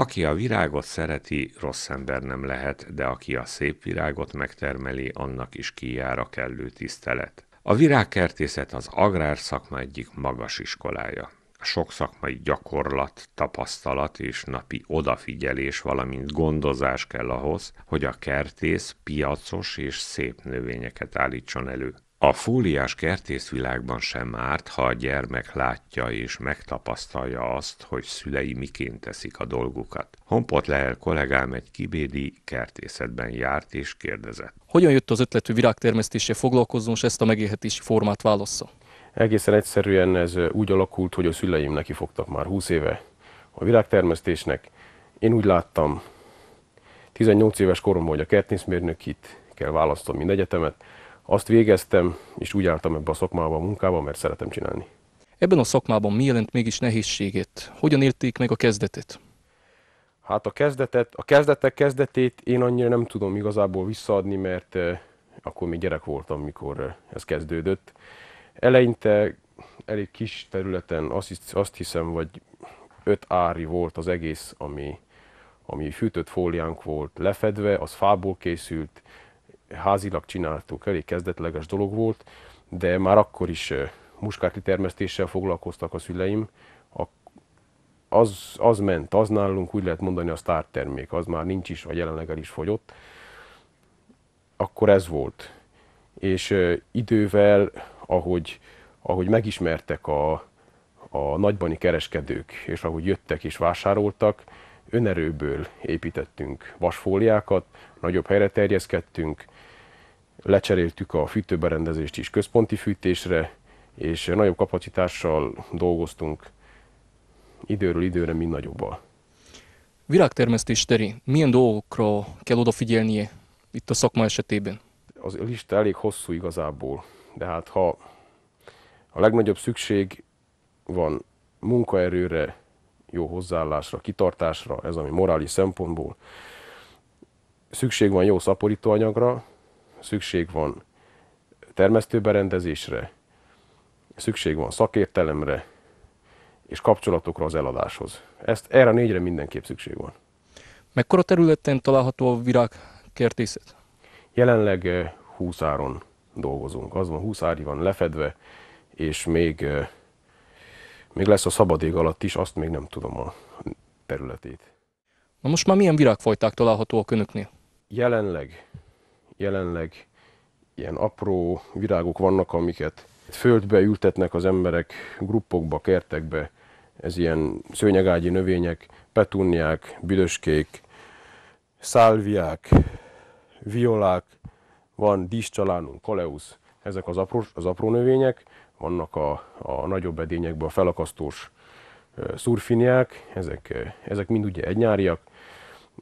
Aki a virágot szereti, rossz ember nem lehet, de aki a szép virágot megtermeli, annak is kijár a kellő tisztelet. A virágkertészet az agrárszakma egyik magas iskolája. Sok szakmai gyakorlat, tapasztalat és napi odafigyelés, valamint gondozás kell ahhoz, hogy a kertész piacos és szép növényeket állítson elő. A fóliás kertészvilágban sem árt, ha a gyermek látja és megtapasztalja azt, hogy szülei miként teszik a dolgukat. Hompot Lehel kollégám egy kibédi kertészetben járt és kérdezett. Hogyan jött az ötlet, hogy virágtermesztéssel foglalkozzon, és ezt a megélhetési formát válassza? Egészen egyszerűen ez úgy alakult, hogy a szüleim neki fogtak már 20 éve a virágtermesztésnek. Én úgy láttam, 18 éves koromban, hogy a kertészmérnök itt kell választom mind egyetemet, azt végeztem, és úgy álltam ebbe a szakmába, a munkába, mert szeretem csinálni. Ebben a szakmában mi jelent mégis nehézségét? Hogyan érték meg a kezdetet? Hát a kezdetet, a kezdetek kezdetét én annyira nem tudom igazából visszaadni, mert eh, akkor még gyerek voltam, mikor eh, ez kezdődött. Eleinte elég kis területen azt, hiszem, vagy öt ári volt az egész, ami, ami fűtött fóliánk volt lefedve, az fából készült, házilag csináltuk, elég kezdetleges dolog volt, de már akkor is eh, muskáti termesztéssel foglalkoztak a szüleim, a, az, az ment, az nálunk úgy lehet mondani a sztártermék, az már nincs is, vagy jelenleg el is fogyott. Akkor ez volt. És eh, idővel, ahogy, ahogy megismertek a, a nagybani kereskedők, és ahogy jöttek és vásároltak, önerőből építettünk vasfóliákat, nagyobb helyre terjeszkedtünk, lecseréltük a fűtőberendezést is központi fűtésre, és nagyobb kapacitással dolgoztunk időről időre mind nagyobbal. Virágtermesztés terén milyen dolgokra kell odafigyelnie itt a szakma esetében? Az lista elég hosszú igazából, de hát ha a legnagyobb szükség van munkaerőre, jó hozzáállásra, kitartásra, ez ami morális szempontból. Szükség van jó szaporítóanyagra, szükség van termesztőberendezésre, szükség van szakértelemre, és kapcsolatokra az eladáshoz. Ezt erre a négyre mindenképp szükség van. Mekkora területen található a virágkertészet? Jelenleg 20 eh, áron dolgozunk. Az van, 20 ári van lefedve, és még eh, még lesz a szabad ég alatt is, azt még nem tudom a területét. Na most már milyen virágfajták találhatóak önöknél? Jelenleg, jelenleg ilyen apró virágok vannak, amiket földbe ültetnek az emberek gruppokba, kertekbe. Ez ilyen szőnyegágyi növények, petunniák, büdöskék, szálviák, violák, van díszcsalánunk, koleusz, ezek az apró, az apró növények, vannak a, a nagyobb edényekből felakasztós szurfiniák, ezek, ezek mind ugye egynyáriak,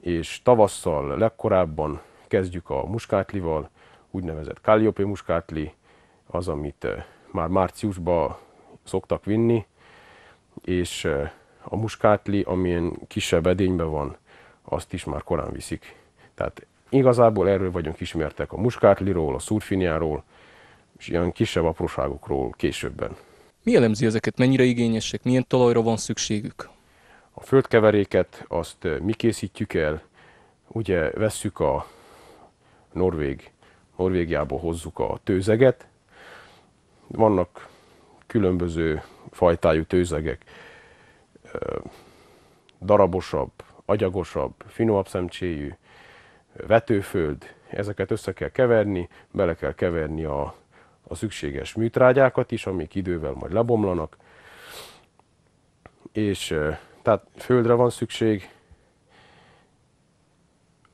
és tavasszal legkorábban kezdjük a muskátlival, úgynevezett Calliope muskátli, az, amit már márciusban szoktak vinni, és a muskátli, amilyen kisebb edényben van, azt is már korán viszik. Tehát igazából erről vagyunk ismertek a muskátliról, a szurfiniáról, és ilyen kisebb apróságokról későbben. Mi elemzi ezeket, mennyire igényesek, milyen talajra van szükségük? A földkeveréket azt eh, mi készítjük el, ugye vesszük a Norvég, Norvégiából hozzuk a tőzeget, vannak különböző fajtájú tőzegek, eh, darabosabb, agyagosabb, finomabb szemcséjű, eh, vetőföld, ezeket össze kell keverni, bele kell keverni a a szükséges műtrágyákat is, amik idővel majd lebomlanak, és tehát földre van szükség,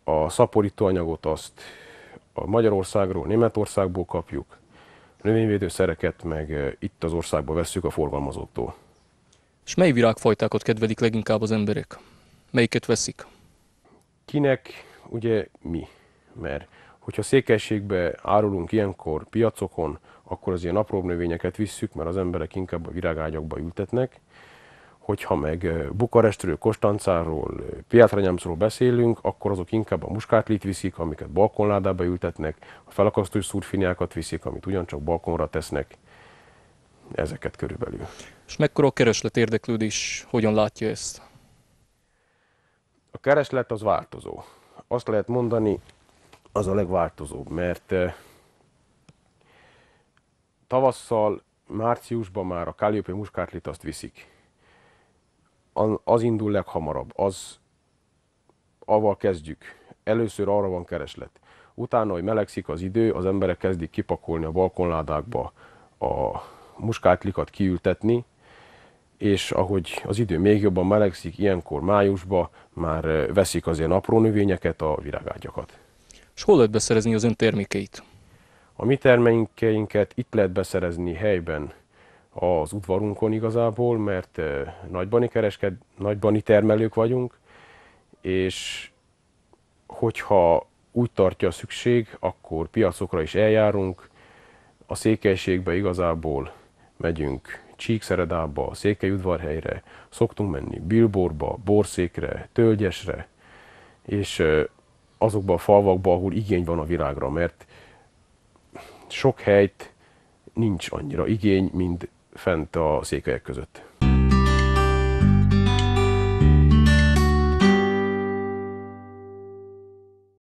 a szaporítóanyagot azt a Magyarországról, Németországból kapjuk, növényvédőszereket meg itt az országba vesszük a forgalmazóktól. És mely virágfajtákat kedvelik leginkább az emberek? Melyiket veszik? Kinek, ugye mi? Mert Hogyha székelységbe árulunk ilyenkor piacokon, akkor az ilyen apróbb növényeket visszük, mert az emberek inkább a virágágyakba ültetnek. Hogyha meg Bukarestről, Kostancáról, Piátranyámszról beszélünk, akkor azok inkább a muskátlit viszik, amiket balkonládába ültetnek, a felakasztó szurfiniákat viszik, amit ugyancsak balkonra tesznek. Ezeket körülbelül. És mekkora a kereslet érdeklődés, hogyan látja ezt? A kereslet az változó. Azt lehet mondani, az a legváltozóbb, mert eh, tavasszal, márciusban már a Calliope muskátlit azt viszik. Az indul leghamarabb, az avval kezdjük. Először arra van kereslet. Utána, hogy melegszik az idő, az emberek kezdik kipakolni a balkonládákba a muskátlikat kiültetni, és ahogy az idő még jobban melegszik, ilyenkor májusban már eh, veszik az ilyen apró növényeket, a virágágyakat. És hol lehet beszerezni az ön termékeit? A mi termékeinket itt lehet beszerezni helyben az udvarunkon igazából, mert nagybani, keresked, nagybani termelők vagyunk, és hogyha úgy tartja a szükség, akkor piacokra is eljárunk. A székelységbe igazából megyünk Csíkszeredába, udvarhelyre, szoktunk menni Bilborba, Borszékre, Tölgyesre, és Azokban a falvakban, ahol igény van a virágra, mert sok helyt nincs annyira igény, mint fent a székelyek között.